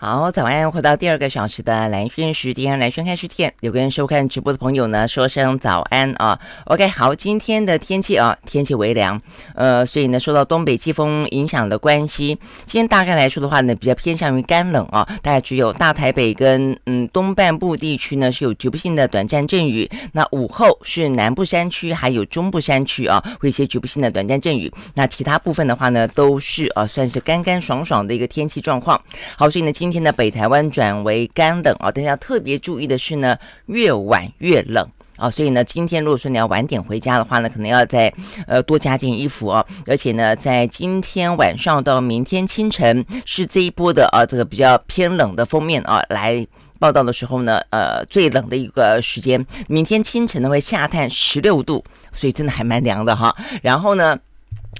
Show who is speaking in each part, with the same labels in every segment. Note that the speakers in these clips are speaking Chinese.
Speaker 1: 好，早安，回到第二个小时的蓝轩时间，蓝轩开始见，有跟收看直播的朋友呢说声早安啊。OK，好，今天的天气啊，天气微凉，呃，所以呢，受到东北季风影响的关系，今天大概来说的话呢，比较偏向于干冷啊。大概只有大台北跟嗯东半部地区呢是有局部性的短暂阵雨，那午后是南部山区还有中部山区啊会一些局部性的短暂阵雨，那其他部分的话呢都是啊算是干干爽爽的一个天气状况。好，所以呢今。今天的北台湾转为干冷啊，大家要特别注意的是呢，越晚越冷啊，所以呢，今天如果说你要晚点回家的话呢，可能要再呃多加件衣服哦。而且呢，在今天晚上到明天清晨是这一波的啊，这个比较偏冷的封面啊来报道的时候呢，呃，最冷的一个时间，明天清晨呢会下探十六度，所以真的还蛮凉的哈，然后呢。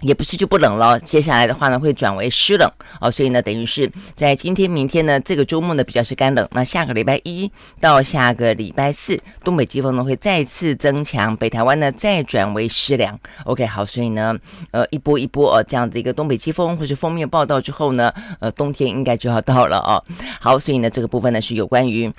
Speaker 1: 也不是就不冷了，接下来的话呢会转为湿冷哦，所以呢等于是，在今天、明天呢这个周末呢比较是干冷，那下个礼拜一到下个礼拜四，东北季风呢会再次增强，北台湾呢再转为湿凉。OK，好，所以呢，呃一波一波哦这样的一个东北季风或是封面报道之后呢，呃冬天应该就要到了啊。好，所以呢这个部分呢是有关于。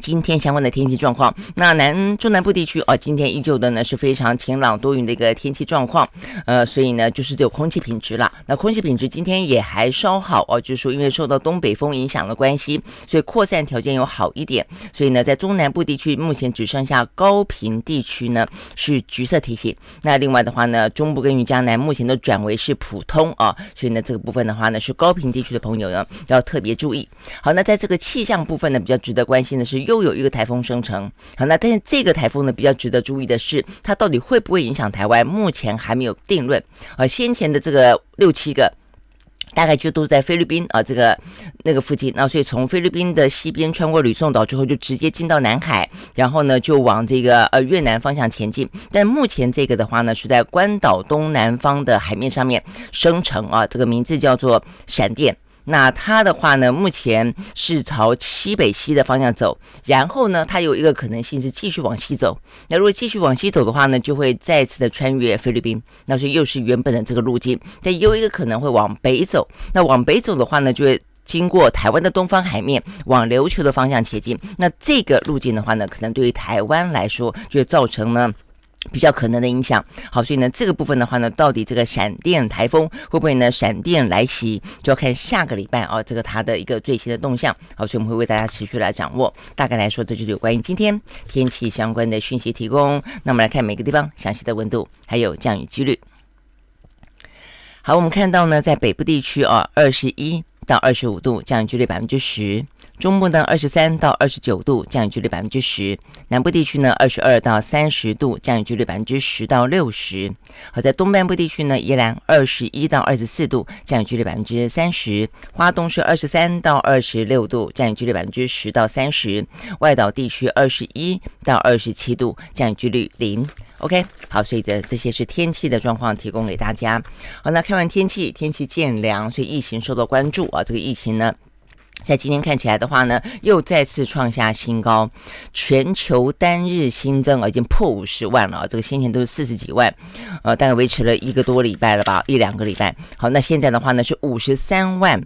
Speaker 1: 今天相关的天气状况，那南中南部地区哦，今天依旧的呢是非常晴朗多云的一个天气状况，呃，所以呢就是有空气品质了。那空气品质今天也还稍好哦，就是说因为受到东北风影响的关系，所以扩散条件有好一点。所以呢，在中南部地区目前只剩下高频地区呢是橘色提醒。那另外的话呢，中部跟云江南目前都转为是普通啊，所以呢这个部分的话呢是高频地区的朋友呢要特别注意。好，那在这个气象部分呢，比较值得关心的是。又有一个台风生成，好，那但是这个台风呢比较值得注意的是，它到底会不会影响台湾，目前还没有定论。啊，先前的这个六七个，大概就都在菲律宾啊这个那个附近，那所以从菲律宾的西边穿过吕宋岛之后，就直接进到南海，然后呢就往这个呃越南方向前进。但目前这个的话呢，是在关岛东南方的海面上面生成啊，这个名字叫做闪电。那它的话呢，目前是朝西北西的方向走，然后呢，它有一个可能性是继续往西走。那如果继续往西走的话呢，就会再次的穿越菲律宾，那所以又是原本的这个路径。再有一个可能会往北走，那往北走的话呢，就会经过台湾的东方海面，往琉球的方向前进。那这个路径的话呢，可能对于台湾来说，就会造成呢。比较可能的影响，好，所以呢，这个部分的话呢，到底这个闪电台风会不会呢，闪电来袭，就要看下个礼拜啊，这个它的一个最新的动向，好，所以我们会为大家持续来掌握。大概来说，这就是有关于今天天气相关的讯息提供。那我们来看每个地方详细的温度还有降雨几率。好，我们看到呢，在北部地区啊，二十一到二十五度，降雨几率百分之十。中部呢，二十三到二十九度，降雨几率百分之十；南部地区呢，二十二到三十度，降雨几率百分之十到六十；好在东半部地区呢，依然二十一到二十四度，降雨几率百分之三十；花东是二十三到二十六度，降雨几率百分之十到三十；外岛地区二十一到二十七度，降雨几率零。OK，好，所以这这些是天气的状况，提供给大家。好，那看完天气，天气渐凉，所以疫情受到关注啊，这个疫情呢。在今天看起来的话呢，又再次创下新高，全球单日新增啊，已经破五十万了，这个先前都是四十几万，呃，大概维持了一个多礼拜了吧，一两个礼拜。好，那现在的话呢，是五十三万。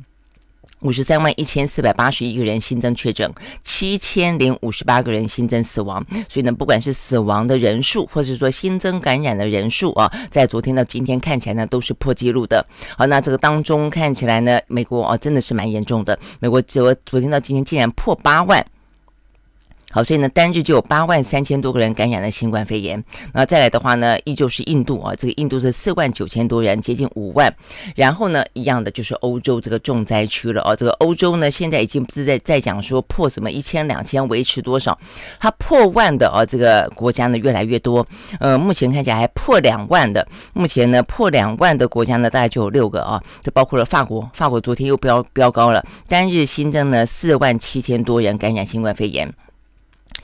Speaker 1: 五十三万一千四百八十一个人新增确诊，七千零五十八个人新增死亡。所以呢，不管是死亡的人数，或者说新增感染的人数啊，在昨天到今天看起来呢，都是破纪录的。好，那这个当中看起来呢，美国啊真的是蛮严重的。美国昨昨天到今天竟然破八万。好，所以呢单日就有八万三千多个人感染了新冠肺炎。那再来的话呢，依旧是印度啊，这个印度是四万九千多人，接近五万。然后呢，一样的就是欧洲这个重灾区了哦。这个欧洲呢，现在已经不是在在讲说破什么一千、两千，维持多少，它破万的啊，这个国家呢越来越多。呃，目前看起来还破两万的，目前呢破两万的国家呢大概就有六个啊，这包括了法国。法国昨天又飙飙高了，单日新增呢四万七千多人感染新冠肺炎。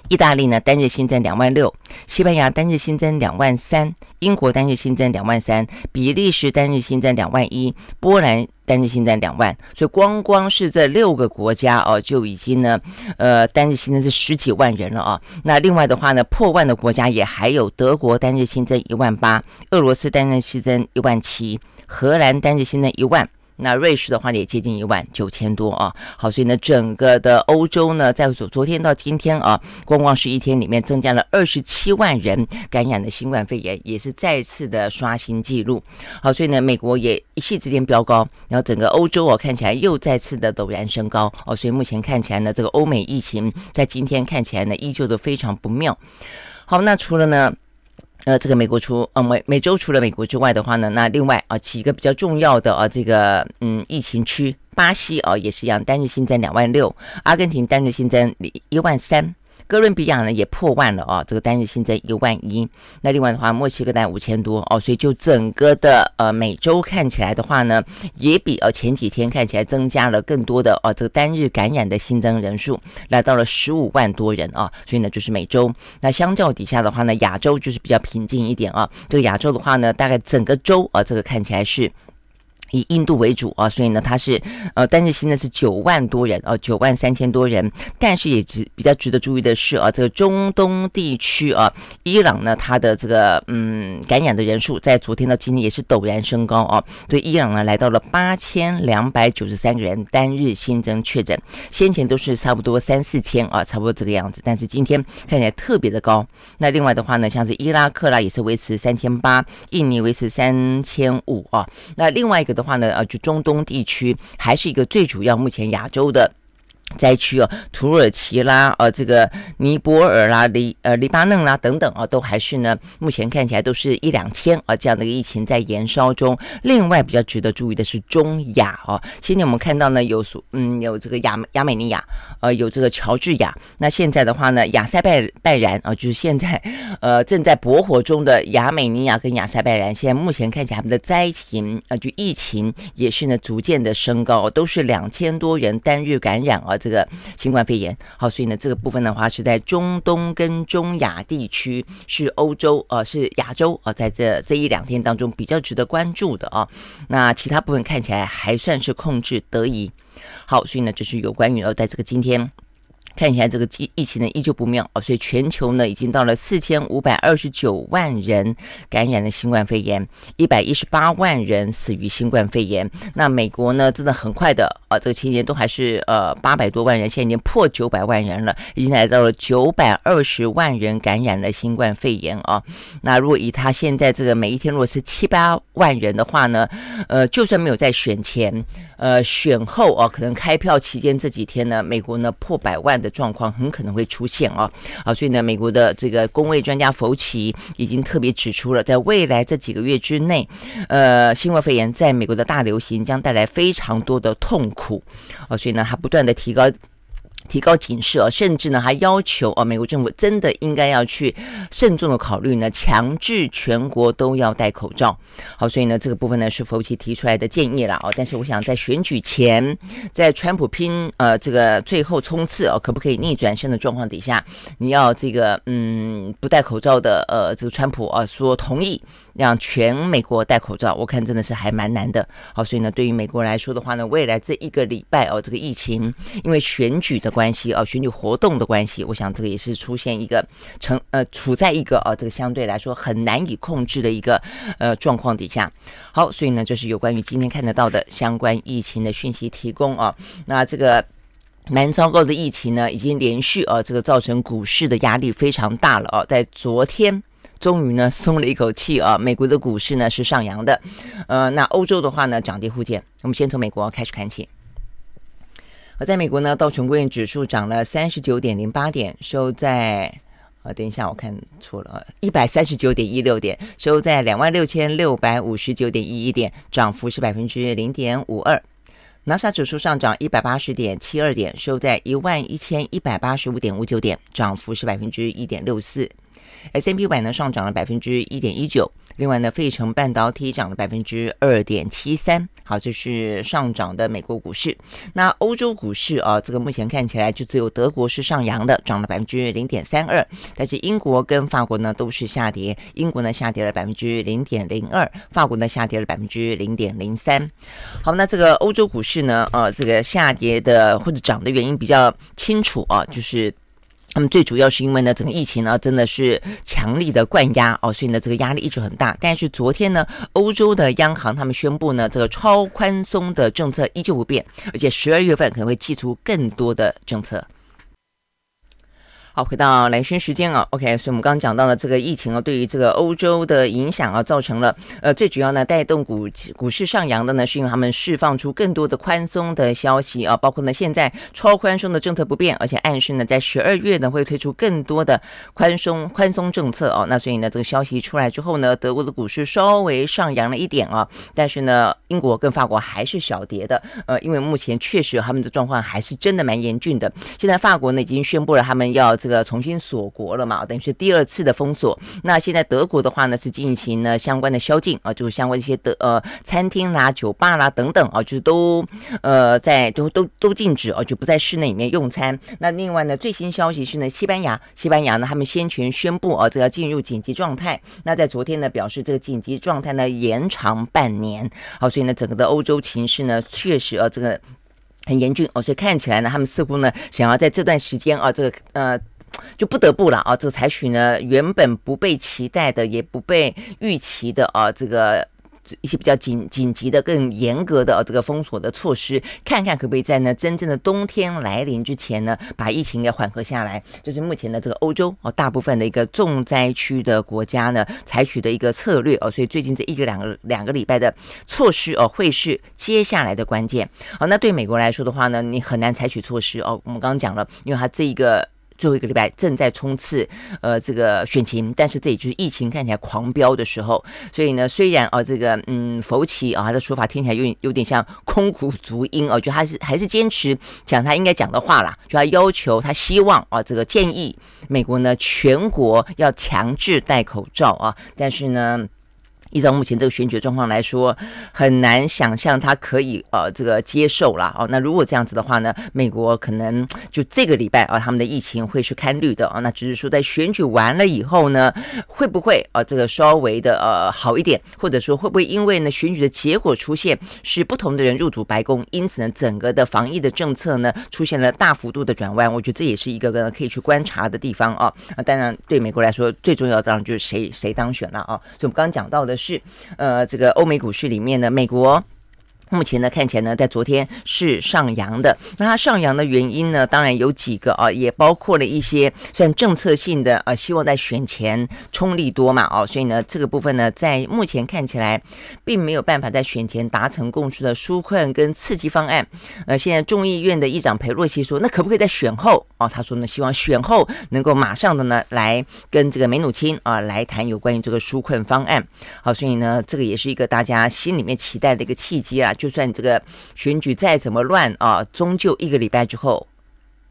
Speaker 1: 意大利呢单日新增两万六，西班牙单日新增两万三，英国单日新增两万三，比利时单日新增两万一，波兰单日新增两万，所以光光是这六个国家哦，就已经呢，呃，单日新增是十几万人了啊。那另外的话呢，破万的国家也还有德国单日新增一万八，俄罗斯单日新增一万七，荷兰单日新增一万。那瑞士的话呢，也接近一万九千多啊，好，所以呢，整个的欧洲呢，在昨昨天到今天啊，光光是一天里面增加了二十七万人感染的新冠肺炎，也是再次的刷新记录。好，所以呢，美国也一系之间飙高，然后整个欧洲啊，看起来又再次的陡然升高哦，所以目前看起来呢，这个欧美疫情在今天看起来呢，依旧都非常不妙。好，那除了呢？呃，这个美国除呃美美洲除了美国之外的话呢，那另外啊，几个比较重要的啊，这个嗯疫情区，巴西啊也是一样，单日新增两万六，阿根廷单日新增一万三。哥伦比亚呢也破万了啊，这个单日新增一万一。那另外的话，墨西哥单五千多哦，所以就整个的呃美洲看起来的话呢，也比呃前几天看起来增加了更多的哦，这个单日感染的新增人数来到了十五万多人啊。所以呢，就是美洲。那相较底下的话呢，亚洲就是比较平静一点啊。这个亚洲的话呢，大概整个州啊，这个看起来是。以印度为主啊，所以呢，它是呃单日新增是九万多人啊，九万三千多人。但是也值比较值得注意的是啊，这个中东地区啊，伊朗呢它的这个嗯感染的人数在昨天到今天也是陡然升高啊。这伊朗呢来到了八千两百九十三个人单日新增确诊，先前都是差不多三四千啊，差不多这个样子。但是今天看起来特别的高。那另外的话呢，像是伊拉克啦也是维持三千八，印尼维持三千五啊。那另外一个的。话呢？啊，就中东地区还是一个最主要，目前亚洲的。灾区哦，土耳其啦，呃，这个尼泊尔啦，黎呃黎巴嫩啦等等啊，都还是呢，目前看起来都是一两千啊，这样的一个疫情在燃烧中。另外比较值得注意的是中亚啊，现在我们看到呢，有所嗯，有这个亚亚美尼亚，呃，有这个乔治亚。那现在的话呢，亚塞拜拜然啊，就是现在呃正在驳火中的亚美尼亚跟亚塞拜然，现在目前看起来他们的灾情啊，就疫情也是呢逐渐的升高，都是两千多人单日感染啊。这个新冠肺炎，好，所以呢，这个部分的话是在中东跟中亚地区，是欧洲，呃，是亚洲啊，在这这一两天当中比较值得关注的啊。那其他部分看起来还算是控制得宜。好，所以呢，就是有关于呃，在这个今天。看一下这个疫疫情呢依旧不妙啊，所以全球呢已经到了四千五百二十九万人感染了新冠肺炎，一百一十八万人死于新冠肺炎。那美国呢真的很快的啊，这个前年都还是呃八百多万人，现在已经破九百万人了，已经来到了九百二十万人感染了新冠肺炎啊。那如果以他现在这个每一天如果是七八万人的话呢，呃，就算没有在选前，呃，选后啊，可能开票期间这几天呢，美国呢破百万。的状况很可能会出现哦，啊，所以呢，美国的这个公卫专家福奇已经特别指出了，在未来这几个月之内，呃，新冠肺炎在美国的大流行将带来非常多的痛苦，啊，所以呢，他不断的提高。提高警示哦，甚至呢还要求哦，美国政府真的应该要去慎重的考虑呢，强制全国都要戴口罩。好，所以呢这个部分呢是福奇提出来的建议了哦。但是我想在选举前，在川普拼呃这个最后冲刺哦，可不可以逆转胜的状况底下，你要这个嗯不戴口罩的呃这个川普啊说同意让全美国戴口罩，我看真的是还蛮难的。好，所以呢对于美国来说的话呢，未来这一个礼拜哦，这个疫情因为选举的。关系啊，选举活动的关系，我想这个也是出现一个成呃处在一个啊这个相对来说很难以控制的一个呃状况底下。好，所以呢就是有关于今天看得到的相关疫情的讯息提供啊，那这个蛮糟糕的疫情呢，已经连续啊这个造成股市的压力非常大了啊，在昨天终于呢松了一口气啊，美国的股市呢是上扬的，呃，那欧洲的话呢涨跌互见。我们先从美国开始看起。而在美国呢，道琼工业指数涨了三十九点零八点，收在啊，等一下我看错了，一百三十九点一六点，收在两万六千六百五十九点一一点，涨幅是百分之零点五二。纳斯达克指数上涨一百八十点七二点，收在一万一千一百八十五点五九点，涨幅是百分之一点六四。S M P 五百呢，上涨了百分之一点一九。另外呢，费城半导体涨了百分之二点七三，好，这是上涨的美国股市。那欧洲股市啊，这个目前看起来就只有德国是上扬的，涨了百分之零点三二。但是英国跟法国呢都是下跌，英国呢下跌了百分之零点零二，法国呢下跌了百分之零点零三。好，那这个欧洲股市呢，呃，这个下跌的或者涨的原因比较清楚啊，就是。那么最主要是因为呢，整个疫情呢真的是强力的灌压哦，所以呢这个压力一直很大。但是昨天呢，欧洲的央行他们宣布呢，这个超宽松的政策依旧不变，而且十二月份可能会祭出更多的政策。好，回到来宣时间啊，OK，所以我们刚刚讲到了这个疫情啊，对于这个欧洲的影响啊，造成了呃，最主要呢，带动股股市上扬的呢，是因为他们释放出更多的宽松的消息啊，包括呢，现在超宽松的政策不变，而且暗示呢，在十二月呢，会推出更多的宽松宽松政策哦。那所以呢，这个消息出来之后呢，德国的股市稍微上扬了一点啊，但是呢，英国跟法国还是小跌的，呃，因为目前确实他们的状况还是真的蛮严峻的。现在法国呢，已经宣布了他们要。这个重新锁国了嘛？等于是第二次的封锁。那现在德国的话呢，是进行了相关的宵禁啊，就是相关的一些德呃餐厅啦、酒吧啦等等啊，就是都呃在都都都禁止啊，就不在室内里面用餐。那另外呢，最新消息是呢，西班牙西班牙呢，他们先前宣布啊，这要进入紧急状态。那在昨天呢，表示这个紧急状态呢延长半年。好，所以呢，整个的欧洲情势呢，确实啊，这个很严峻。哦，所以看起来呢，他们似乎呢，想要在这段时间啊，这个呃。就不得不了啊！这个采取呢，原本不被期待的，也不被预期的啊，这个一些比较紧紧急的、更严格的这个封锁的措施，看看可不可以在呢真正的冬天来临之前呢，把疫情给缓和下来。就是目前的这个欧洲哦，大部分的一个重灾区的国家呢，采取的一个策略哦，所以最近这一个两个两个礼拜的措施哦，会是接下来的关键哦。那对美国来说的话呢，你很难采取措施哦。我们刚刚讲了，因为它这一个。最后一个礼拜正在冲刺，呃，这个选情，但是这也就是疫情看起来狂飙的时候，所以呢，虽然啊，这个嗯，福奇啊他的说法听起来有点有点像空谷足音啊，就他是还是坚持讲他应该讲的话啦，就他要求他希望啊，这个建议美国呢全国要强制戴口罩啊，但是呢。依照目前这个选举状况来说，很难想象他可以呃这个接受了哦。那如果这样子的话呢，美国可能就这个礼拜啊，他们的疫情会是看绿的哦。那只是说，在选举完了以后呢，会不会啊这个稍微的呃好一点，或者说会不会因为呢选举的结果出现是不同的人入主白宫，因此呢整个的防疫的政策呢出现了大幅度的转弯？我觉得这也是一个个可以去观察的地方啊。那当然，对美国来说，最重要的当然就是谁谁当选了啊。以我们刚刚讲到的。是，呃，这个欧美股市里面呢，美国。目前呢，看起来呢，在昨天是上扬的。那它上扬的原因呢，当然有几个啊，也包括了一些算政策性的啊，希望在选前冲力多嘛，哦，所以呢，这个部分呢，在目前看起来，并没有办法在选前达成共识的纾困跟刺激方案。呃，现在众议院的议长裴洛西说，那可不可以在选后啊？他说呢，希望选后能够马上的呢，来跟这个梅努钦啊，来谈有关于这个纾困方案。好，所以呢，这个也是一个大家心里面期待的一个契机啊。就算这个选举再怎么乱啊，终究一个礼拜之后，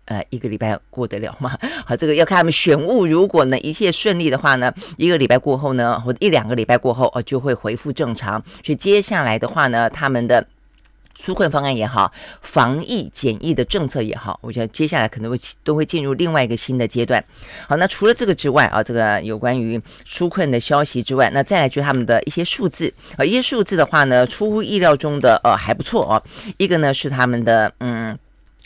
Speaker 1: 呃，一个礼拜过得了吗？好，这个要看他们选务。如果呢一切顺利的话呢，一个礼拜过后呢，或者一两个礼拜过后哦，就会恢复正常。所以接下来的话呢，他们的。纾困方案也好，防疫检疫的政策也好，我觉得接下来可能会都会进入另外一个新的阶段。好，那除了这个之外啊，这个有关于纾困的消息之外，那再来就他们的一些数字啊，一些数字的话呢，出乎意料中的呃还不错哦。一个呢是他们的嗯。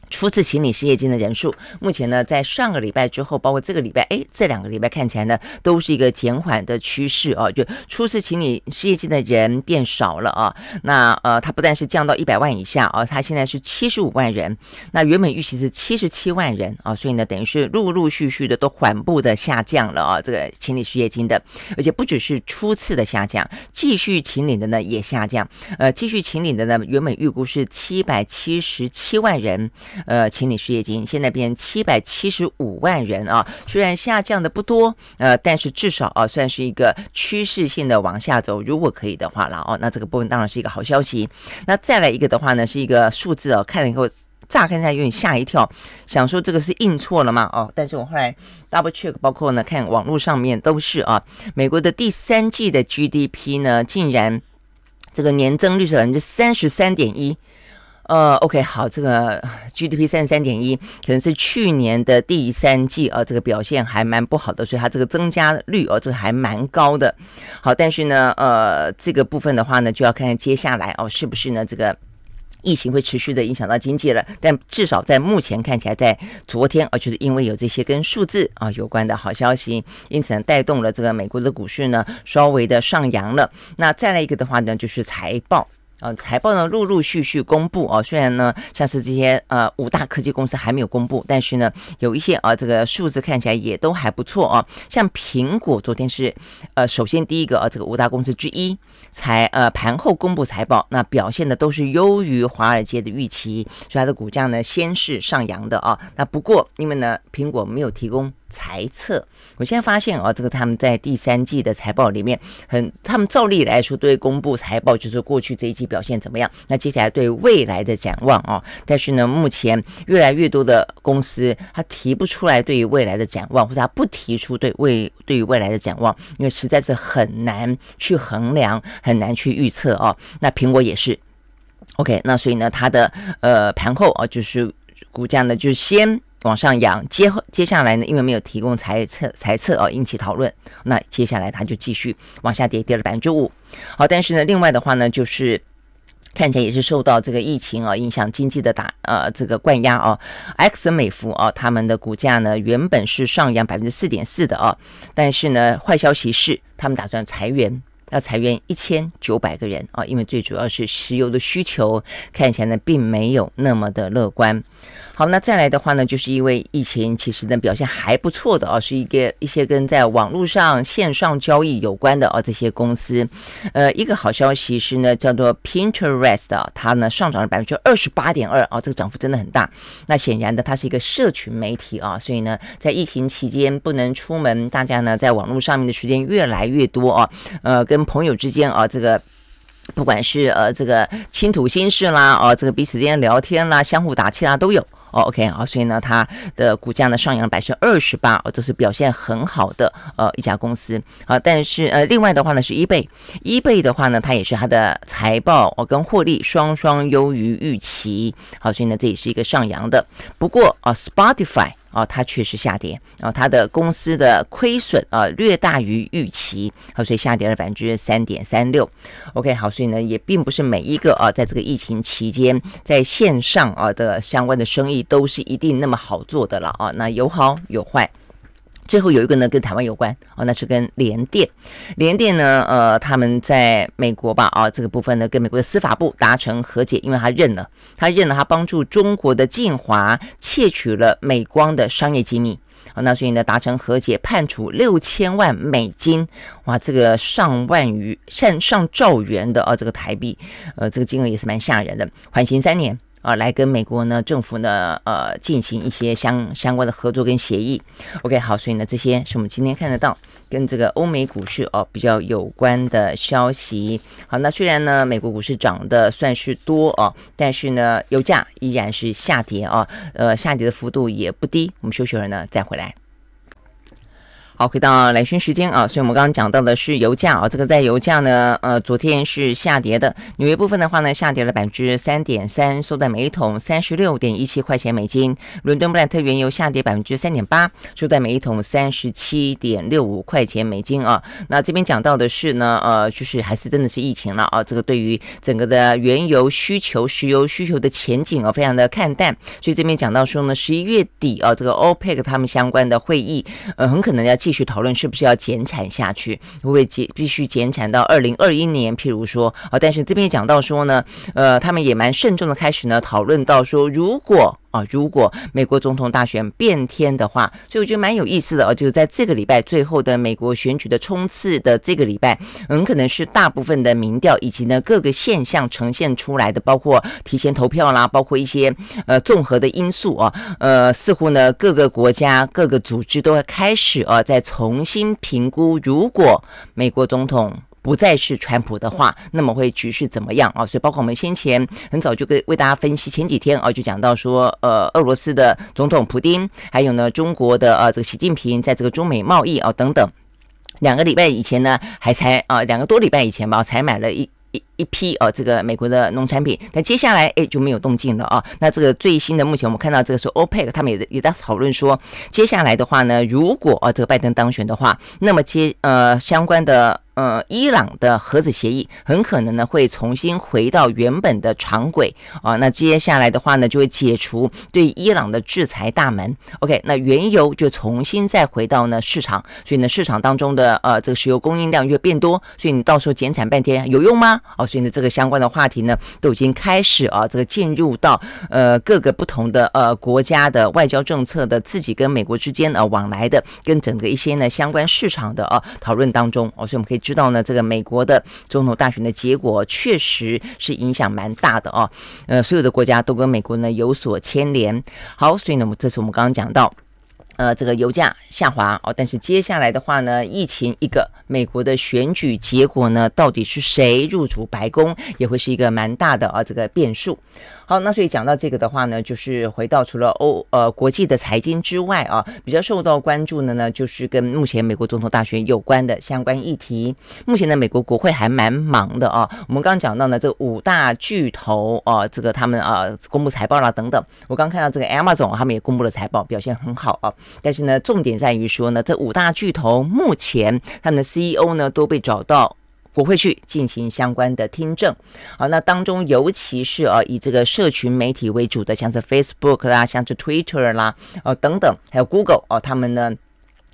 Speaker 1: 初次请领失业金的人数，目前呢，在上个礼拜之后，包括这个礼拜，哎，这两个礼拜看起来呢，都是一个减缓的趋势啊，就初次请领失业金的人变少了啊。那呃，它不但是降到一百万以下啊，它现在是七十五万人，那原本预期是七十七万人啊，所以呢，等于是陆陆续续的都缓步的下降了啊，这个请领失业金的，而且不只是初次的下降，继续请领的呢也下降，呃，继续请领的呢，原本预估是七百七十七万人。呃，清理失业金现在变七百七十五万人啊，虽然下降的不多，呃，但是至少啊，算是一个趋势性的往下走。如果可以的话，啦，哦，那这个部分当然是一个好消息。那再来一个的话呢，是一个数字哦，看了以后乍看下有点吓一跳，想说这个是印错了嘛？哦，但是我后来 double check，包括呢看网络上面都是啊，美国的第三季的 GDP 呢，竟然这个年增率是百分之三十三点一。呃，OK，好，这个 GDP 三十三点一，可能是去年的第三季啊，这个表现还蛮不好的，所以它这个增加率哦，这个还蛮高的。好，但是呢，呃，这个部分的话呢，就要看看接下来哦，是不是呢这个疫情会持续的影响到经济了？但至少在目前看起来，在昨天啊，就是因为有这些跟数字啊有关的好消息，因此呢，带动了这个美国的股市呢稍微的上扬了。那再来一个的话呢，就是财报。呃，财报呢陆陆续续公布啊，虽然呢，像是这些呃五大科技公司还没有公布，但是呢，有一些啊，这个数字看起来也都还不错啊。像苹果昨天是呃，首先第一个啊，这个五大公司之一才呃盘后公布财报，那表现的都是优于华尔街的预期，所以它的股价呢先是上扬的啊。那不过因为呢，苹果没有提供猜测，我现在发现啊，这个他们在第三季的财报里面很，他们照例来说都会公布财报，就是过去这一季。表现怎么样？那接下来对未来的展望啊？但是呢，目前越来越多的公司它提不出来对于未来的展望，或者它不提出对未对于未来的展望，因为实在是很难去衡量，很难去预测哦。那苹果也是 OK，那所以呢，它的呃盘后啊，就是股价呢，就是先往上扬，接接下来呢，因为没有提供猜测猜测哦，引起讨论。那接下来它就继续往下跌，跌了百分之五。好，但是呢，另外的话呢，就是。看起来也是受到这个疫情啊影响，经济的打呃这个灌压啊 x 美孚啊，他们的股价呢原本是上扬百分之四点四的啊，但是呢，坏消息是他们打算裁员。要裁员一千九百个人啊，因为最主要是石油的需求看起来呢并没有那么的乐观。好，那再来的话呢，就是因为疫情其实呢表现还不错的啊，是一个一些跟在网络上线上交易有关的啊这些公司。呃，一个好消息是呢，叫做 Pinterest 啊，它呢上涨了百分之二十八点二啊，这个涨幅真的很大。那显然呢，它是一个社群媒体啊，所以呢，在疫情期间不能出门，大家呢在网络上面的时间越来越多啊，呃跟。跟朋友之间啊，这个不管是呃这个倾吐心事啦，呃、这个彼此之间聊天啦，相互打气啦都有哦。OK 啊，所以呢，它的股价呢上扬百分之二十八，哦，这是表现很好的呃一家公司啊。但是呃，另外的话呢是一倍一倍的话呢，它也是它的财报哦跟获利双双优于预期，好，所以呢这也是一个上扬的。不过啊，Spotify。哦，它确实下跌。哦，它的公司的亏损啊，略大于预期。好，所以下跌了百分之三点三六。OK，好，所以呢，也并不是每一个啊，在这个疫情期间，在线上啊的相关的生意都是一定那么好做的了啊。那有好有坏。最后有一个呢，跟台湾有关哦，那是跟联电，联电呢，呃，他们在美国吧，啊，这个部分呢，跟美国的司法部达成和解，因为他认了，他认了，他帮助中国的晋华窃取了美光的商业机密，啊，那所以呢，达成和解，判处六千万美金，哇，这个上万余上上兆元的啊，这个台币，呃，这个金额也是蛮吓人的，缓刑三年。啊，来跟美国呢政府呢，呃，进行一些相相关的合作跟协议。OK，好，所以呢，这些是我们今天看得到跟这个欧美股市哦比较有关的消息。好，那虽然呢，美国股市涨的算是多哦，但是呢，油价依然是下跌哦，呃，下跌的幅度也不低。我们休息儿呢，再回来。好，回到来讯时间啊，所以我们刚刚讲到的是油价啊，这个在油价呢，呃，昨天是下跌的，纽约部分的话呢，下跌了百分之三点三，收在每一桶三十六点一七块钱美金。伦敦布兰特原油下跌百分之三点八，收在每一桶三十七点六五块钱美金啊。那这边讲到的是呢，呃，就是还是真的是疫情了啊，这个对于整个的原油需求、石油需求的前景啊，非常的看淡。所以这边讲到说呢，十一月底啊，这个欧佩克他们相关的会议，呃，很可能要。继续讨论是不是要减产下去，会不会必必须减产到二零二一年？譬如说啊，但是这边讲到说呢，呃，他们也蛮慎重的，开始呢讨论到说，如果。啊，如果美国总统大选变天的话，所以我觉得蛮有意思的啊，就是在这个礼拜最后的美国选举的冲刺的这个礼拜，很可能是大部分的民调以及呢各个现象呈现出来的，包括提前投票啦，包括一些呃综合的因素啊，呃，似乎呢各个国家各个组织都要开始啊在重新评估，如果美国总统。不再是川普的话，那么会局势怎么样啊？所以包括我们先前很早就跟为大家分析，前几天啊就讲到说，呃，俄罗斯的总统普京，还有呢中国的呃这个习近平，在这个中美贸易啊等等，两个礼拜以前呢还才啊两个多礼拜以前吧才买了一一一批啊这个美国的农产品，但接下来哎就没有动静了啊。那这个最新的目前我们看到，这个是 OPEC，他们也也在讨论说，接下来的话呢，如果啊这个拜登当选的话，那么接呃相关的。呃，伊朗的核子协议很可能呢会重新回到原本的长轨啊，那接下来的话呢就会解除对伊朗的制裁大门。OK，那原油就重新再回到呢市场，所以呢市场当中的呃这个石油供应量越变多，所以你到时候减产半天有用吗？哦，所以呢这个相关的话题呢都已经开始啊这个进入到呃各个不同的呃国家的外交政策的自己跟美国之间呃往来的跟整个一些呢相关市场的啊讨论当中，哦，所以我们可以。知道呢，这个美国的总统大选的结果确实是影响蛮大的哦。呃，所有的国家都跟美国呢有所牵连。好，所以呢，我们这是我们刚刚讲到，呃，这个油价下滑哦，但是接下来的话呢，疫情一个美国的选举结果呢，到底是谁入主白宫，也会是一个蛮大的啊这个变数。好，那所以讲到这个的话呢，就是回到除了欧呃国际的财经之外啊，比较受到关注的呢，就是跟目前美国总统大选有关的相关议题。目前呢，美国国会还蛮忙的啊。我们刚刚讲到呢，这五大巨头啊，这个他们啊公布财报啦等等。我刚看到这个艾 m 总，他们也公布了财报，表现很好啊。但是呢，重点在于说呢，这五大巨头目前他们的 CEO 呢都被找到。国会去进行相关的听证，好，那当中尤其是啊，以这个社群媒体为主的，像是 Facebook 啦，像是 Twitter 啦，呃等等，还有 Google 哦，他们呢，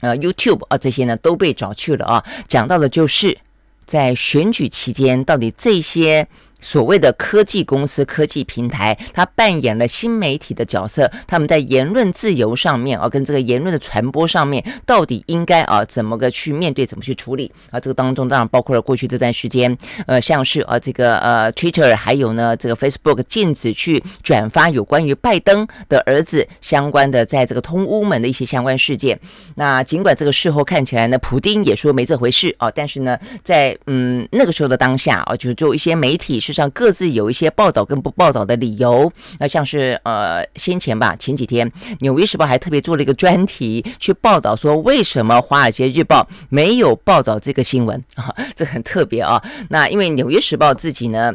Speaker 1: 呃 YouTube 啊这些呢都被找去了啊，讲到的就是在选举期间，到底这些。所谓的科技公司、科技平台，它扮演了新媒体的角色。他们在言论自由上面啊，跟这个言论的传播上面，到底应该啊怎么个去面对，怎么去处理啊？这个当中当然包括了过去这段时间，呃，像是啊这个呃 Twitter，还有呢这个 Facebook 禁止去转发有关于拜登的儿子相关的在这个通乌门的一些相关事件。那尽管这个事后看起来呢，普丁也说没这回事啊，但是呢，在嗯那个时候的当下啊，就是就一些媒体是。上各自有一些报道跟不报道的理由，那像是呃先前吧，前几天《纽约时报》还特别做了一个专题去报道说，为什么《华尔街日报》没有报道这个新闻啊？这很特别啊！那因为《纽约时报》自己呢。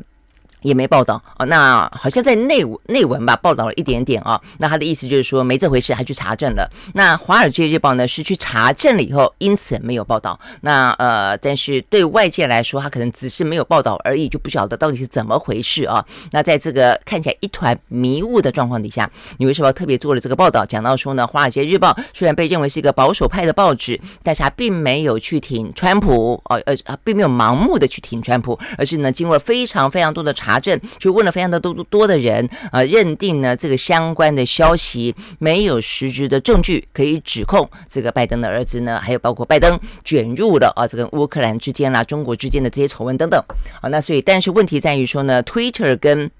Speaker 1: 也没报道哦，那好像在内内文吧报道了一点点啊。那他的意思就是说没这回事，还去查证了。那《华尔街日报》呢是去查证了以后，因此没有报道。那呃，但是对外界来说，他可能只是没有报道而已，就不晓得到底是怎么回事啊。那在这个看起来一团迷雾的状况底下，你为什么特别做了这个报道，讲到说呢？《华尔街日报》虽然被认为是一个保守派的报纸，但是它并没有去挺川普哦，呃，并没有盲目的去挺川普，而是呢经过非常非常多的查。查证就问了非常的多多的人啊，认定呢这个相关的消息没有实质的证据可以指控这个拜登的儿子呢，还有包括拜登卷入了啊，这跟乌克兰之间啦、中国之间的这些丑闻等等啊，那所以但是问题在于说呢，Twitter 跟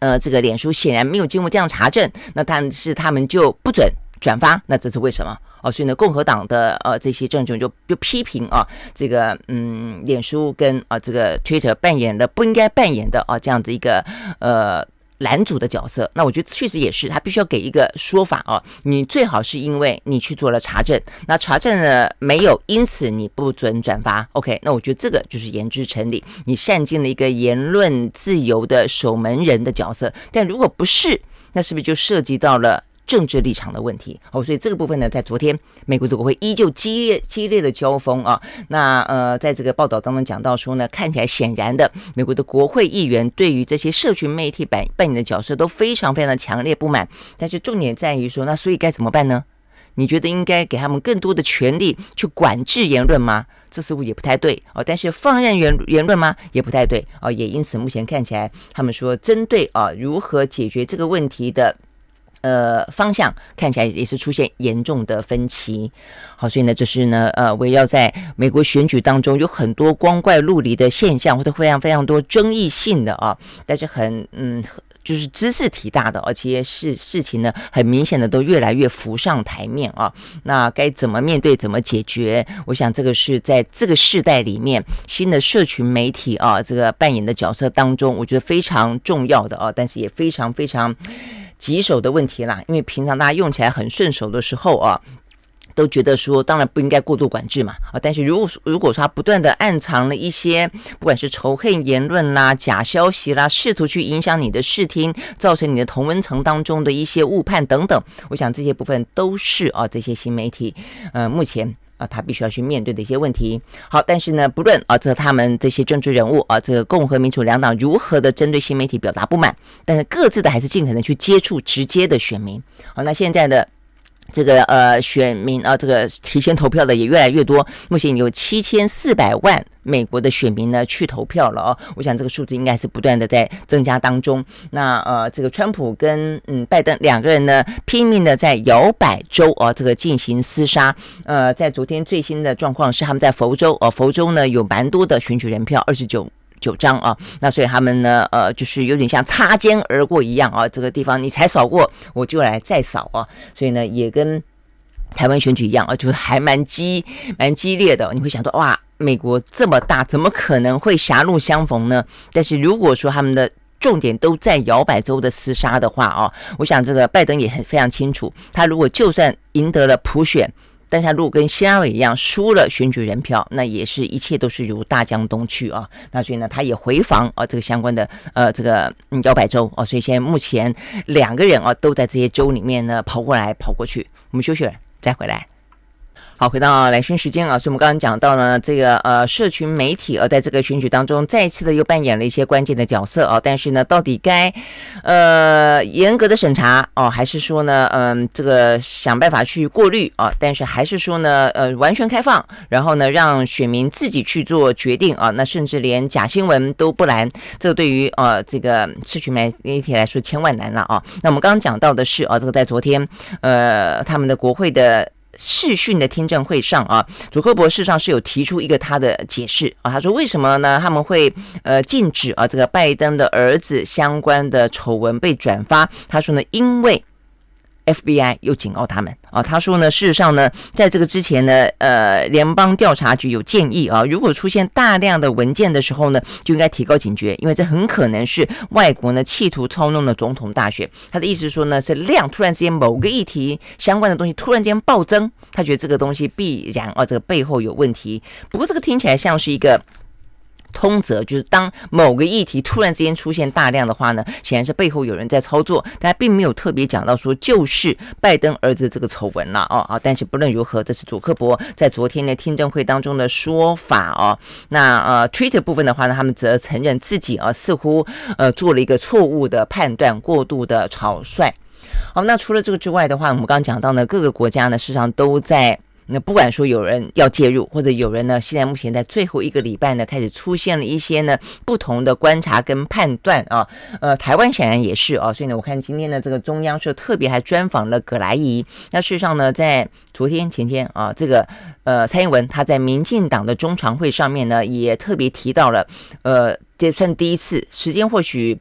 Speaker 1: 呃这个脸书显然没有经过这样查证，那但是他们就不准转发，那这是为什么？哦，所以呢，共和党的呃这些政权就就批评啊，这个嗯，脸书跟啊这个 Twitter 扮演了不应该扮演的啊这样的一个呃拦阻的角色。那我觉得确实也是，他必须要给一个说法啊。你最好是因为你去做了查证，那查证呢没有，因此你不准转发。OK，那我觉得这个就是言之成理，你善尽了一个言论自由的守门人的角色。但如果不是，那是不是就涉及到了？政治立场的问题哦，所以这个部分呢，在昨天美国的国会依旧激烈激烈的交锋啊。那呃，在这个报道当中讲到说呢，看起来显然的，美国的国会议员对于这些社群媒体扮扮演的角色都非常非常的强烈不满。但是重点在于说，那所以该怎么办呢？你觉得应该给他们更多的权利去管制言论吗？这似乎也不太对哦。但是放任言言论吗？也不太对哦。也因此，目前看起来他们说针对啊如何解决这个问题的。呃，方向看起来也是出现严重的分歧，好，所以呢，就是呢，呃，围绕在美国选举当中有很多光怪陆离的现象，或者非常非常多争议性的啊，但是很嗯，就是知识体大的，而且事事情呢，很明显的都越来越浮上台面啊，那该怎么面对，怎么解决？我想这个是在这个时代里面新的社群媒体啊，这个扮演的角色当中，我觉得非常重要的啊，但是也非常非常。棘手的问题啦，因为平常大家用起来很顺手的时候啊，都觉得说当然不应该过度管制嘛啊，但是如果如果说他不断的暗藏了一些不管是仇恨言论啦、假消息啦，试图去影响你的视听，造成你的同温层当中的一些误判等等，我想这些部分都是啊这些新媒体嗯目前。啊，他必须要去面对的一些问题。好，但是呢，不论啊，这他们这些政治人物啊，这个共和民主两党如何的针对新媒体表达不满，但是各自的还是尽可能去接触直接的选民。好，那现在的。这个呃，选民啊，这个提前投票的也越来越多。目前有七千四百万美国的选民呢去投票了哦。我想这个数字应该是不断的在增加当中。那呃，这个川普跟嗯拜登两个人呢拼命的在摇摆州啊这个进行厮杀。呃，在昨天最新的状况是他们在佛州哦，佛州呢有蛮多的选举人票，二十九。九张啊，那所以他们呢，呃，就是有点像擦肩而过一样啊。这个地方你才扫过，我就来再扫啊。所以呢，也跟台湾选举一样啊，就是还蛮激、蛮激烈的。你会想到哇，美国这么大，怎么可能会狭路相逢呢？但是如果说他们的重点都在摇摆州的厮杀的话啊，我想这个拜登也很非常清楚，他如果就算赢得了普选。但是他如果跟希拉里一样输了选举人票，那也是一切都是如大江东去啊。那所以呢，他也回防啊，这个相关的呃，这个摇摆州啊。所以现在目前两个人啊，都在这些州里面呢跑过来跑过去。我们休息了，再回来。好，回到来讯时间啊，所以我们刚刚讲到呢，这个呃，社群媒体呃，在这个选举当中，再一次的又扮演了一些关键的角色啊。但是呢，到底该呃严格的审查哦，还是说呢，嗯，这个想办法去过滤啊？但是还是说呢，呃，完全开放，然后呢，让选民自己去做决定啊。那甚至连假新闻都不拦，这个对于呃这个社群媒媒体来说，千万难了啊。那我们刚刚讲到的是啊，这个在昨天呃，他们的国会的。视讯的听证会上啊，佐科博士上是有提出一个他的解释啊，他说为什么呢？他们会呃禁止啊这个拜登的儿子相关的丑闻被转发。他说呢，因为。FBI 又警告他们啊，他说呢，事实上呢，在这个之前呢，呃，联邦调查局有建议啊，如果出现大量的文件的时候呢，就应该提高警觉，因为这很可能是外国呢企图操弄的总统大选。他的意思是说呢，是量突然之间某个议题相关的东西突然间暴增，他觉得这个东西必然啊，这个背后有问题。不过这个听起来像是一个。通则就是当某个议题突然之间出现大量的话呢，显然是背后有人在操作。大家并没有特别讲到说就是拜登儿子这个丑闻了哦啊，但是不论如何，这是佐克伯在昨天的听证会当中的说法哦。那呃，推特部分的话呢，他们则承认自己啊似乎呃做了一个错误的判断，过度的草率。好，那除了这个之外的话，我们刚刚讲到呢，各个国家呢事实上都在。那不管说有人要介入，或者有人呢，现在目前在最后一个礼拜呢，开始出现了一些呢不同的观察跟判断啊，呃，台湾显然也是啊，所以呢，我看今天的这个中央社特别还专访了葛莱仪。那事实上呢，在昨天前天啊，这个呃蔡英文他在民进党的中常会上面呢，也特别提到了，呃，这算第一次，时间或许。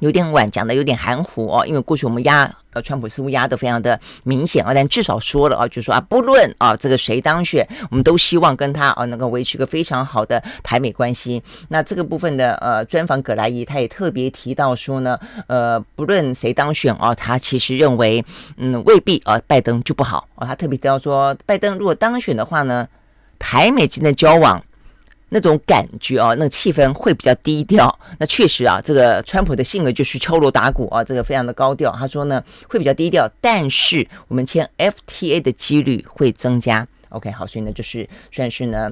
Speaker 1: 有点晚讲的有点含糊哦，因为过去我们压呃川普似乎压的非常的明显啊，但至少说了啊，就说啊不论啊这个谁当选，我们都希望跟他啊能够维持个非常好的台美关系。那这个部分的呃专访葛莱伊他也特别提到说呢，呃不论谁当选啊，他其实认为嗯未必啊拜登就不好啊，他特别提到说拜登如果当选的话呢，台美间的交往。那种感觉啊，那个气氛会比较低调。那确实啊，这个川普的性格就是敲锣打鼓啊，这个非常的高调。他说呢，会比较低调，但是我们签 FTA 的几率会增加。OK，好，所以呢，就是算是呢。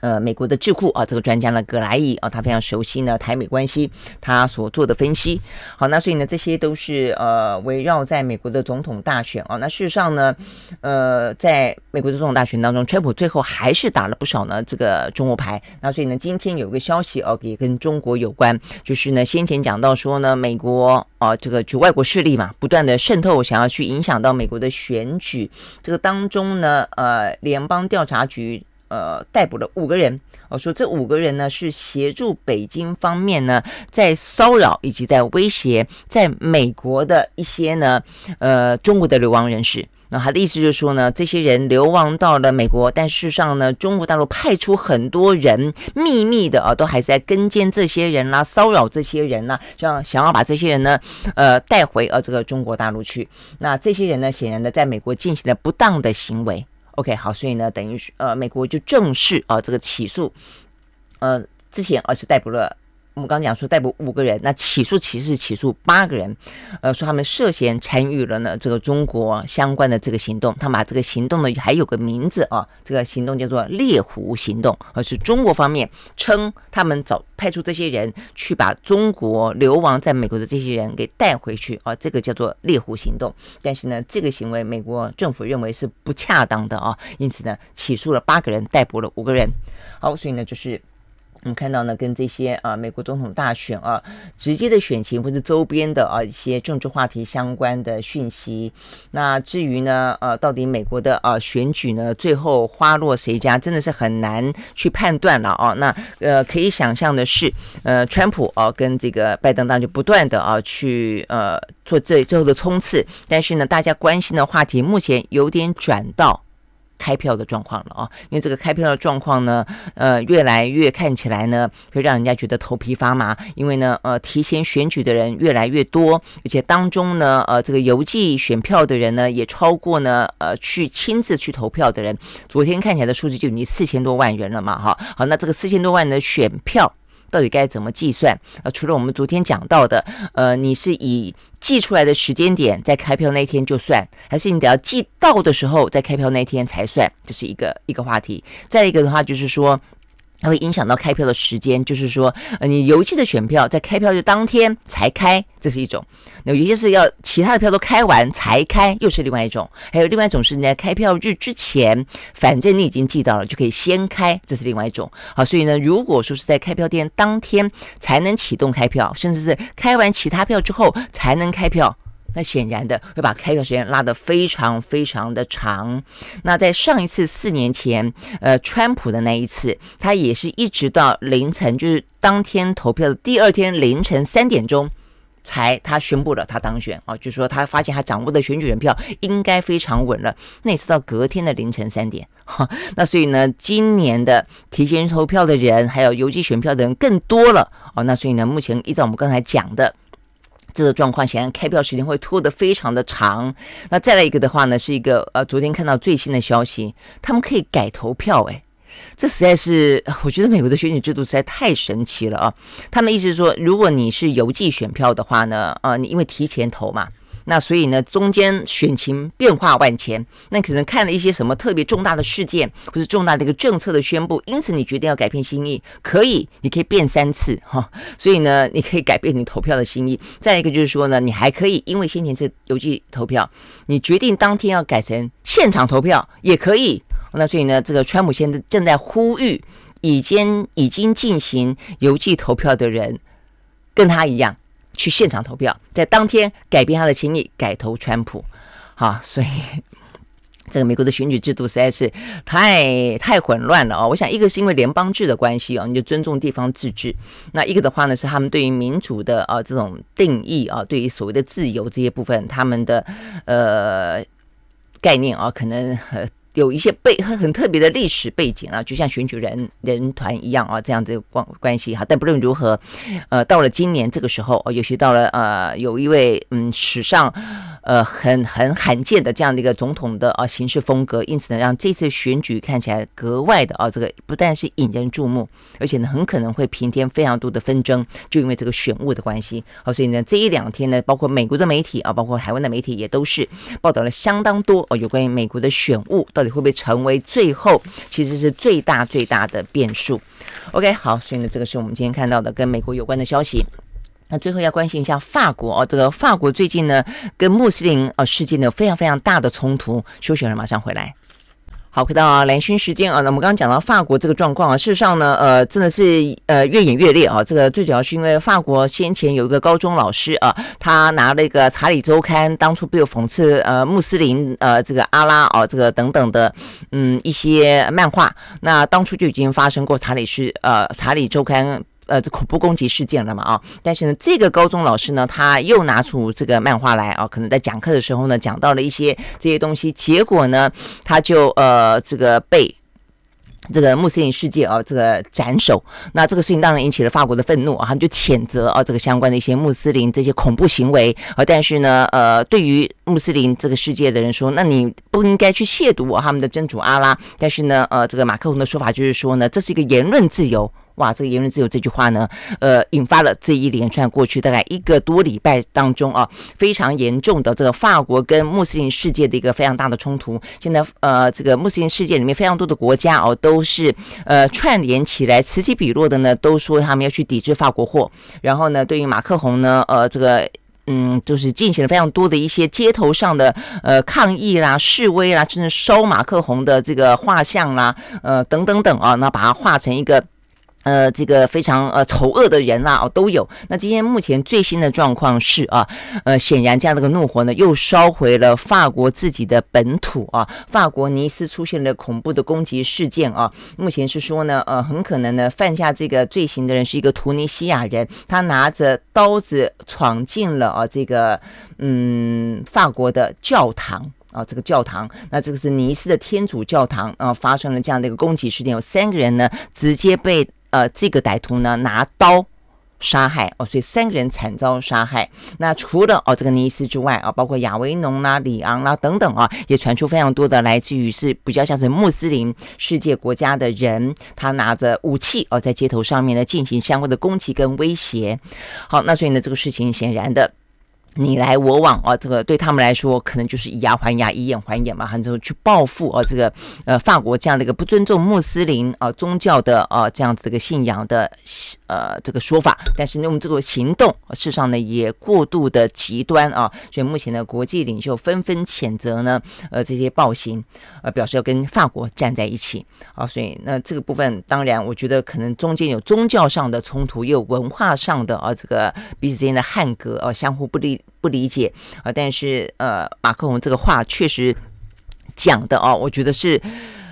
Speaker 1: 呃，美国的智库啊，这个专家呢，格莱伊啊，他非常熟悉呢台美关系，他所做的分析。好，那所以呢，这些都是呃围绕在美国的总统大选啊。那事实上呢，呃，在美国的总统大选当中，川普最后还是打了不少呢这个中国牌。那所以呢，今天有一个消息哦，也跟中国有关，就是呢，先前讲到说呢，美国啊，这个就外国势力嘛，不断的渗透，想要去影响到美国的选举。这个当中呢，呃，联邦调查局。呃，逮捕了五个人。哦，说这五个人呢是协助北京方面呢，在骚扰以及在威胁在美国的一些呢，呃，中国的流亡人士。那他的意思就是说呢，这些人流亡到了美国，但事实上呢，中国大陆派出很多人秘密的啊，都还是在跟监这些人啦，骚扰这些人啦，像想要把这些人呢，呃，带回呃这个中国大陆去。那这些人呢，显然呢，在美国进行了不当的行为。OK，好，所以呢，等于是呃，美国就正式啊，这个起诉呃，之前而是逮捕了。我们刚讲说逮捕五个人，那起诉其实是起诉八个人，呃，说他们涉嫌参与了呢这个中国相关的这个行动。他把这个行动呢还有个名字啊，这个行动叫做“猎狐行动”，而是中国方面称他们找派出这些人去把中国流亡在美国的这些人给带回去啊，这个叫做“猎狐行动”。但是呢，这个行为美国政府认为是不恰当的啊，因此呢起诉了八个人，逮捕了五个人。好，所以呢就是。我们看到呢，跟这些啊美国总统大选啊直接的选情，或者周边的啊一些政治话题相关的讯息。那至于呢，呃，到底美国的啊选举呢，最后花落谁家，真的是很难去判断了啊。那呃，可以想象的是，呃，川普啊跟这个拜登当就不断的啊去呃做最最后的冲刺。但是呢，大家关心的话题目前有点转到。开票的状况了啊，因为这个开票的状况呢，呃，越来越看起来呢，会让人家觉得头皮发麻，因为呢，呃，提前选举的人越来越多，而且当中呢，呃，这个邮寄选票的人呢，也超过呢，呃，去亲自去投票的人。昨天看起来的数据就已经四千多万人了嘛，哈，好，那这个四千多万的选票。到底该怎么计算？呃，除了我们昨天讲到的，呃，你是以寄出来的时间点在开票那天就算，还是你得要寄到的时候在开票那天才算？这是一个一个话题。再一个的话就是说。它会影响到开票的时间，就是说，呃，你邮寄的选票在开票日当天才开，这是一种；那有些是要其他的票都开完才开，又是另外一种；还有另外一种是你在开票日之前，反正你已经寄到了就可以先开，这是另外一种。好，所以呢，如果说是在开票店当天才能启动开票，甚至是开完其他票之后才能开票。那显然的会把开票时间拉得非常非常的长。那在上一次四年前，呃，川普的那一次，他也是一直到凌晨，就是当天投票的第二天凌晨三点钟，才他宣布了他当选啊，就是说他发现他掌握的选举人票应该非常稳了。那次到隔天的凌晨三点。那所以呢，今年的提前投票的人还有邮寄选票的人更多了哦。那所以呢，目前依照我们刚才讲的。这个状况显然开票时间会拖得非常的长。那再来一个的话呢，是一个呃，昨天看到最新的消息，他们可以改投票。哎，这实在是 我觉得美国的选举制度实在太神奇了啊。他们意思是说，如果你是邮寄选票的话呢，啊，你因为提前投嘛。那所以呢，中间选情变化万千，那可能看了一些什么特别重大的事件，或是重大的一个政策的宣布，因此你决定要改变心意，可以，你可以变三次哈。所以呢，你可以改变你投票的心意。再一个就是说呢，你还可以因为先前是邮寄投票，你决定当天要改成现场投票也可以。那所以呢，这个川普现在正在呼吁，已经已经进行邮寄投票的人，跟他一样。去现场投票，在当天改变他的情意，改投川普，好，所以 这个美国的选举制度实在是太太混乱了哦。我想一个是因为联邦制的关系哦，你就尊重地方自治；那一个的话呢，是他们对于民主的啊这种定义啊，对于所谓的自由这些部分，他们的呃概念啊，可能。有一些背很很特别的历史背景啊，就像选举人人团一样啊，这样的关关系哈。但不论如何，呃，到了今年这个时候，尤其到了呃，有一位嗯史上。呃，很很罕见的这样的一个总统的啊行事风格，因此呢，让这次选举看起来格外的啊，这个不但是引人注目，而且呢，很可能会平添非常多的纷争，就因为这个选务的关系。好，所以呢，这一两天呢，包括美国的媒体啊，包括台湾的媒体也都是报道了相当多哦，有关于美国的选务到底会不会成为最后其实是最大最大的变数。OK，好，所以呢，这个是我们今天看到的跟美国有关的消息。那最后要关心一下法国哦，这个法国最近呢跟穆斯林哦事件呢非常非常大的冲突。休息了，马上回来。好，回到蓝勋时间啊，那我们刚刚讲到法国这个状况啊，事实上呢，呃，真的是呃越演越烈啊。这个最主要是因为法国先前有一个高中老师啊，他拿了一个《查理周刊》当初不有讽刺呃穆斯林呃这个阿拉哦这个等等的嗯一些漫画，那当初就已经发生过《查理是呃查理周刊》。呃，这恐怖攻击事件了嘛啊？但是呢，这个高中老师呢，他又拿出这个漫画来啊，可能在讲课的时候呢，讲到了一些这些东西，结果呢，他就呃这个被这个穆斯林世界啊这个斩首。那这个事情当然引起了法国的愤怒啊，他们就谴责啊这个相关的一些穆斯林这些恐怖行为啊。但是呢，呃，对于穆斯林这个世界的人说，那你不应该去亵渎他们的真主阿拉。但是呢，呃，这个马克龙的说法就是说呢，这是一个言论自由。哇，这个言论自由这句话呢，呃，引发了这一连串过去大概一个多礼拜当中啊，非常严重的这个法国跟穆斯林世界的一个非常大的冲突。现在呃，这个穆斯林世界里面非常多的国家哦，都是呃串联起来，此起彼落的呢，都说他们要去抵制法国货。然后呢，对于马克宏呢，呃，这个嗯，就是进行了非常多的一些街头上的呃抗议啦、示威啦，甚至收马克宏的这个画像啦，呃，等等等啊，那把它画成一个。呃，这个非常呃丑恶的人啦，哦都有。那今天目前最新的状况是啊，呃，显然这样的一个怒火呢，又烧回了法国自己的本土啊。法国尼斯出现了恐怖的攻击事件啊。目前是说呢，呃，很可能呢，犯下这个罪行的人是一个图尼西亚人，他拿着刀子闯进了啊这个嗯法国的教堂啊，这个教堂。那这个是尼斯的天主教堂啊，发生了这样的一个攻击事件，有三个人呢，直接被。呃，这个歹徒呢拿刀杀害哦，所以三个人惨遭杀害。那除了哦这个尼斯之外啊，包括亚维农啦、里昂啦等等啊，也传出非常多的来自于是比较像是穆斯林世界国家的人，他拿着武器哦，在街头上面呢进行相关的攻击跟威胁。好，那所以呢这个事情显然的。你来我往啊，这个对他们来说，可能就是以牙还牙，以眼还眼嘛，很就去报复啊。这个呃，法国这样的一个不尊重穆斯林啊，宗教的啊，这样子一个信仰的呃这个说法，但是用这个行动，事实上呢也过度的极端啊。所以目前的国际领袖纷纷谴责呢，呃，这些暴行啊，表示要跟法国站在一起啊。所以那这个部分，当然我觉得可能中间有宗教上的冲突，也有文化上的啊，这个彼此之间的汉格啊，相互不利。不理解啊，但是呃，马克龙这个话确实讲的哦，我觉得是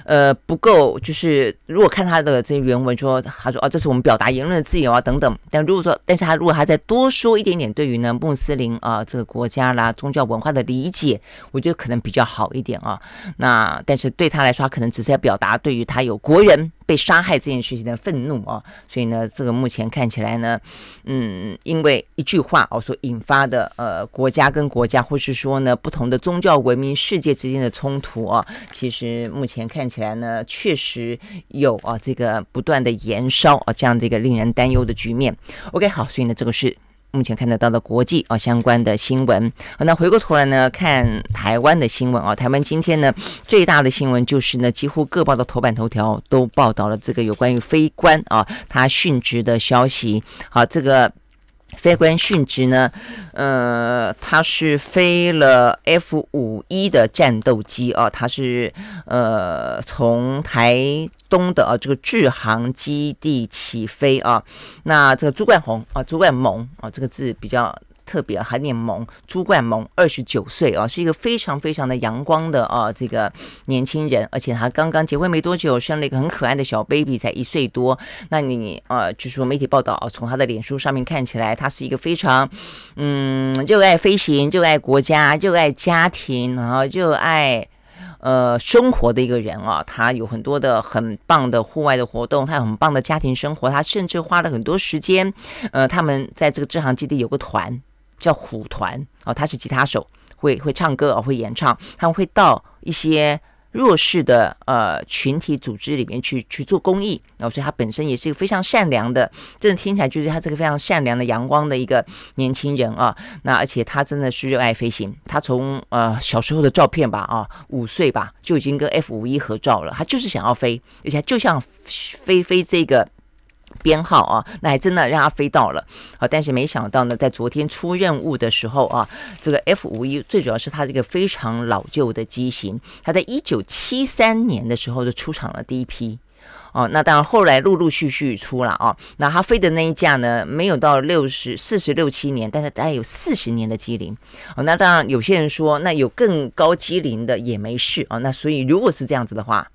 Speaker 1: 呃不够，就是如果看他的这些原文，说他说哦，这是我们表达言论的自由啊等等。但如果说，但是他如果他再多说一点点对于呢穆斯林啊这个国家啦宗教文化的理解，我觉得可能比较好一点啊。那但是对他来说，可能只是要表达对于他有国人。被杀害这件事情的愤怒啊，所以呢，这个目前看起来呢，嗯，因为一句话哦所引发的呃国家跟国家，或是说呢不同的宗教文明世界之间的冲突啊，其实目前看起来呢，确实有啊这个不断的延烧啊这样的一个令人担忧的局面。OK，好，所以呢，这个是。目前看得到的国际啊相关的新闻，那回过头来呢看台湾的新闻啊，台湾今天呢最大的新闻就是呢几乎各报的头版头条都报道了这个有关于非官啊他殉职的消息。好，这个飞官殉职呢，呃，他是飞了 F 五一的战斗机啊，他是呃从台。东的啊，这个驻航基地起飞啊，那这个朱冠宏啊，朱冠萌啊，这个字比较特别，还念萌。朱冠萌，二十九岁啊，是一个非常非常的阳光的啊，这个年轻人，而且他刚刚结婚没多久，生了一个很可爱的小 baby，才一岁多。那你呃，据说媒体报道，从他的脸书上面看起来，他是一个非常嗯，热爱飞行，热爱国家，热爱家庭，然后热爱。呃，生活的一个人啊，他有很多的很棒的户外的活动，他有很棒的家庭生活，他甚至花了很多时间。呃，他们在这个支行基地有个团叫虎团哦，他是吉他手，会会唱歌哦，会演唱，他们会到一些。弱势的呃群体组织里面去去做公益，啊，所以他本身也是一个非常善良的，真的听起来就是他这个非常善良的阳光的一个年轻人啊。那而且他真的是热爱飞行，他从呃小时候的照片吧，啊，五岁吧就已经跟 F 五一合照了，他就是想要飞，而且就像飞飞这个。编号啊，那还真的让它飞到了啊！但是没想到呢，在昨天出任务的时候啊，这个 F 五一最主要是它这个非常老旧的机型，它在一九七三年的时候就出厂了第一批哦。那当然后来陆陆续续出了啊。那它飞的那一架呢，没有到六十四十六七年，但是大概有四十年的机龄哦。那当然有些人说，那有更高机龄的也没事啊。那所以如果是这样子的话。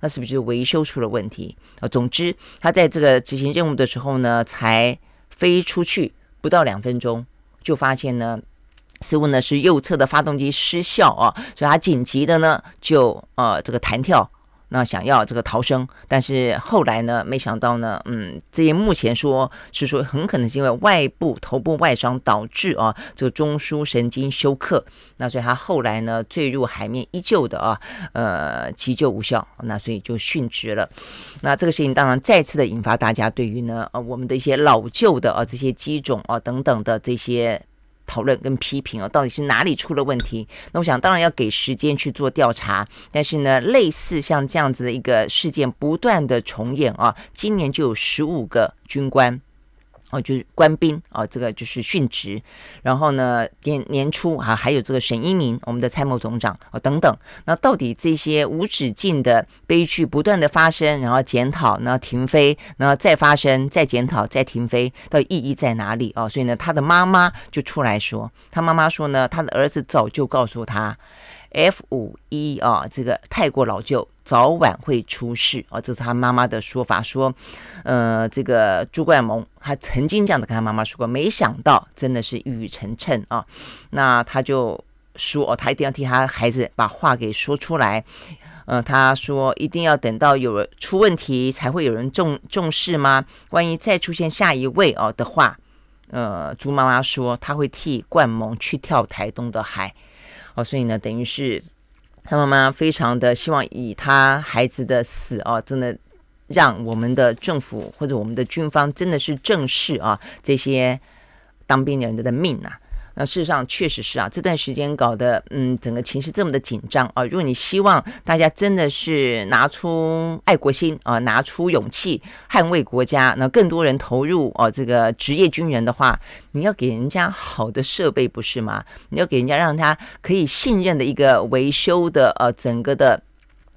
Speaker 1: 那是不是就维修出了问题啊？总之，他在这个执行任务的时候呢，才飞出去不到两分钟，就发现呢，失误呢是右侧的发动机失效啊，所以他紧急的呢就呃这个弹跳。那想要这个逃生，但是后来呢，没想到呢，嗯，这些目前说是说很可能是因为外部头部外伤导致啊，这个中枢神经休克，那所以他后来呢坠入海面依旧的啊，呃，急救无效，那所以就殉职了。那这个事情当然再次的引发大家对于呢，呃，我们的一些老旧的啊这些机种啊等等的这些。讨论跟批评啊，到底是哪里出了问题？那我想，当然要给时间去做调查。但是呢，类似像这样子的一个事件不断的重演啊，今年就有十五个军官。哦，就是官兵啊，这个就是殉职。然后呢，年年初啊，还有这个沈一鸣，我们的参谋总长哦，等等。那到底这些无止境的悲剧不断的发生，然后检讨，然后停飞，然后再发生，再检讨，再停飞，到底意义在哪里啊？所以呢，他的妈妈就出来说，他妈妈说呢，他的儿子早就告诉他。F 五一啊，这个太过老旧，早晚会出事啊！这是他妈妈的说法，说，呃，这个朱冠蒙他曾经这样子跟他妈妈说过，没想到真的是郁语成谶啊！那他就说，他一定要替他孩子把话给说出来，呃，他说一定要等到有人出问题才会有人重重视吗？万一再出现下一位哦的话，呃，朱妈妈说他会替冠蒙去跳台东的海。哦，所以呢，等于是他妈妈非常的希望以他孩子的死哦，真的让我们的政府或者我们的军方真的是正视啊这些当兵的人的命啊。那事实上确实是啊，这段时间搞得嗯，整个情势这么的紧张啊。如果你希望大家真的是拿出爱国心啊，拿出勇气捍卫国家，那更多人投入哦，这个职业军人的话，你要给人家好的设备不是吗？你要给人家让他可以信任的一个维修的呃，整个的。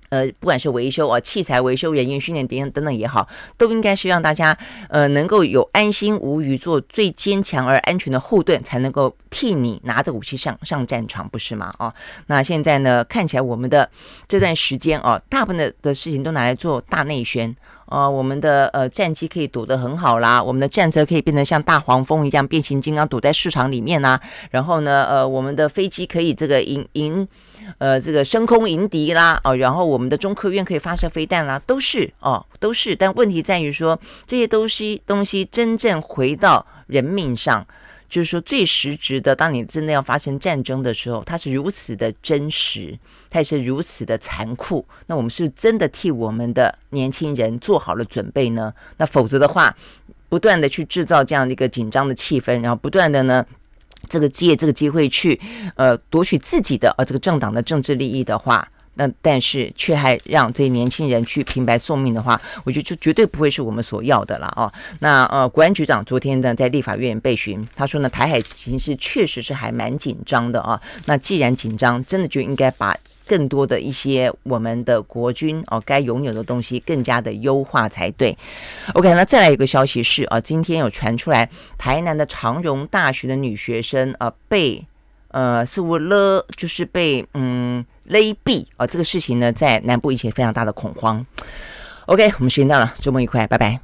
Speaker 1: 呃，不管是维修啊、器材维修、人员训练等等等等也好，都应该是让大家呃能够有安心无虞，做最坚强而安全的后盾，才能够替你拿着武器上上战场，不是吗？哦，那现在呢，看起来我们的这段时间哦，大部分的事情都拿来做大内宣。啊，我们的呃战机可以躲得很好啦，我们的战车可以变成像大黄蜂一样变形金刚躲在市场里面啦，然后呢，呃，我们的飞机可以这个迎迎，呃，这个升空迎敌啦，哦，然后我们的中科院可以发射飞弹啦，都是哦，都是，但问题在于说这些东西东西真正回到人民上。就是说，最实质的，当你真的要发生战争的时候，它是如此的真实，它也是如此的残酷。那我们是真的替我们的年轻人做好了准备呢？那否则的话，不断的去制造这样的一个紧张的气氛，然后不断的呢，这个借这个机会去呃夺取自己的呃这个政党的政治利益的话。那但是却还让这些年轻人去平白送命的话，我觉得就绝对不会是我们所要的了啊！那呃，国安局长昨天呢在立法院被询，他说呢，台海形势确实是还蛮紧张的啊。那既然紧张，真的就应该把更多的一些我们的国军哦该拥有的东西更加的优化才对。OK，那再来一个消息是啊，今天有传出来，台南的长荣大学的女学生啊被呃似乎了，就是被嗯。勒毙啊！这个事情呢，在南部引起非常大的恐慌。OK，我们时间到了，周末愉快，拜拜。